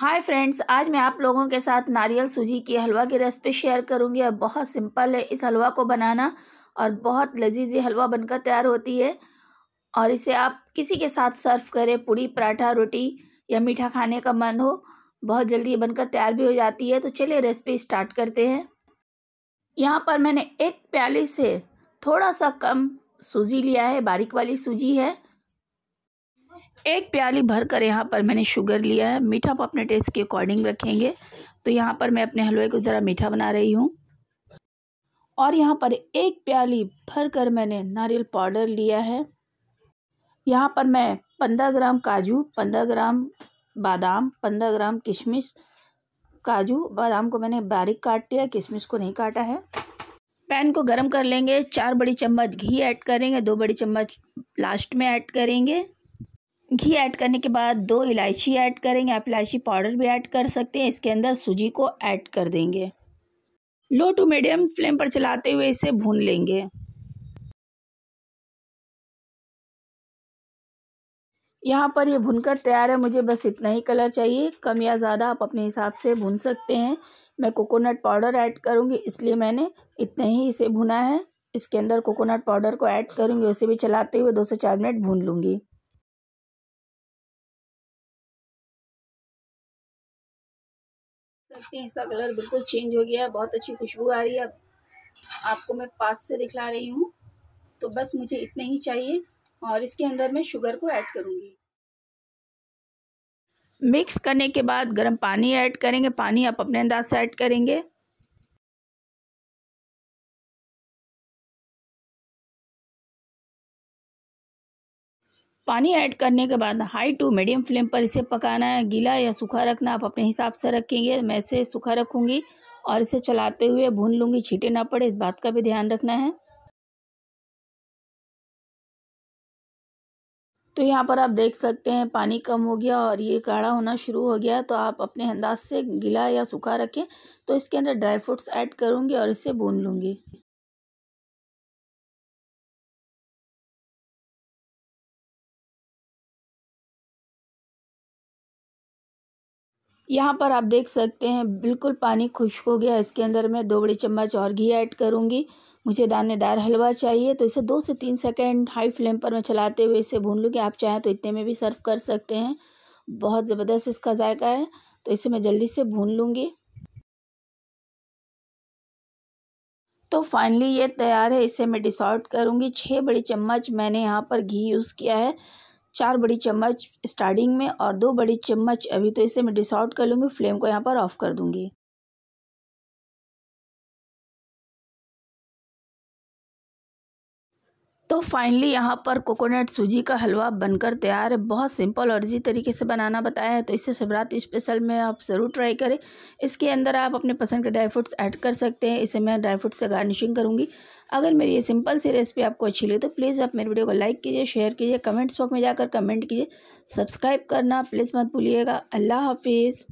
hi friends आज मैं आप लोगों के साथ नारियल सूजी की हलवा की रेसिपी शेयर करूंगी और बहुत सिंपल है इस हलवा को बनाना और बहुत लजीज हलवा बनकर तैयार होती है और इसे आप किसी के साथ सर्व करें पूड़ी पराठा रोटी या मीठा खाने का मन हो बहुत जल्दी बनकर तैयार भी हो जाती है तो चलिए रेसिपी स्टार्ट करते हैं यहाँ पर मैंने एक प्याली से थोड़ा सा कम सूजी लिया है बारीक वाली सूजी है एक प्याली भर कर यहाँ पर मैंने शुगर लिया है मीठा आप अपने टेस्ट के अकॉर्डिंग रखेंगे तो यहाँ पर मैं अपने हलवे को ज़रा मीठा बना रही हूँ और यहाँ पर एक प्याली भर कर मैंने नारियल पाउडर लिया है यहाँ पर मैं पंद्रह ग्राम काजू पंद्रह ग्राम बादाम पंद्रह ग्राम किशमिश काजू बादाम को मैंने बारीक काट लिया किशमिश को नहीं काटा है पैन को गर्म कर लेंगे चार बड़ी चम्मच घी ऐड करेंगे दो बड़ी चम्मच लास्ट में ऐड करेंगे घी ऐड करने के बाद दो इलायची ऐड करेंगे आप इलायची पाउडर भी ऐड कर सकते हैं इसके अंदर सूजी को ऐड कर देंगे लो टू मीडियम फ्लेम पर चलाते हुए इसे भून लेंगे यहाँ पर ये भुनकर तैयार है मुझे बस इतना ही कलर चाहिए कम या ज़्यादा आप अपने हिसाब से भून सकते हैं मैं कोकोनट पाउडर ऐड करूँगी इसलिए मैंने इतने ही इसे भुना है इसके अंदर कोकोनट पाउडर को ऐड करूँगी उसे भी चलाते हुए दो से चार मिनट भून लूँगी सकते हैं इसका कलर बिल्कुल चेंज हो गया है बहुत अच्छी खुशबू आ रही है आपको मैं पास से दिखला रही हूँ तो बस मुझे इतना ही चाहिए और इसके अंदर मैं शुगर को ऐड करूँगी मिक्स करने के बाद गर्म पानी ऐड करेंगे पानी आप अपने अंदाज से ऐड करेंगे पानी ऐड करने के बाद हाई टू मीडियम फ्लेम पर इसे पकाना है गीला या सूखा रखना आप अपने हिसाब से रखेंगे मैं इसे सूखा रखूँगी और इसे चलाते हुए भून लूँगी छीटे ना पड़े इस बात का भी ध्यान रखना है तो यहाँ पर आप देख सकते हैं पानी कम हो गया और ये काढ़ा होना शुरू हो गया तो आप अपने अंदाज से गीला या सूखा रखें तो इसके अंदर ड्राई फ्रूट्स ऐड करूँगी और इसे भून लूँगी यहाँ पर आप देख सकते हैं बिल्कुल पानी खुश्क हो गया इसके अंदर मैं दो बड़ी चम्मच और घी ऐड करूँगी मुझे दानेदार हलवा चाहिए तो इसे दो से तीन सेकेंड हाई फ्लेम पर मैं चलाते हुए इसे भून लूँगी आप चाहें तो इतने में भी सर्व कर सकते हैं बहुत ज़बरदस्त इसका जायका है तो इसे मैं जल्दी से भून लूँगी तो फाइनली ये तैयार है इसे मैं डिसऑर्ड करूँगी छः बड़ी चम्मच मैंने यहाँ पर घी यूज़ किया है चार बड़ी चम्मच स्टार्टिंग में और दो बड़ी चम्मच अभी तो इसे मैं डिसऑर्ड कर लूँगी फ्लेम को यहाँ पर ऑफ़ कर दूँगी तो फाइनली यहाँ पर कोकोनट सूजी का हलवा बनकर तैयार है बहुत सिंपल और इजी तरीके से बनाना बताया है तो इसे शिवरात्रि स्पेशल में आप ज़रूर ट्राई करें इसके अंदर आप अपने पसंद के ड्राई फ्रूट्स ऐड कर सकते हैं इसे मैं ड्राई फ्रूट्स से गार्निशिंग करूँगी अगर मेरी ये सिंपल सी रेसिपी आपको अच्छी लगी तो प्लीज़ आप मेरे वीडियो को लाइक कीजिए शेयर कीजिए कमेंट्स बॉक्स में जाकर कमेंट कीजिए सब्सक्राइब करना प्लीज़ मत भूलिएगा अल्लाह हाफिज़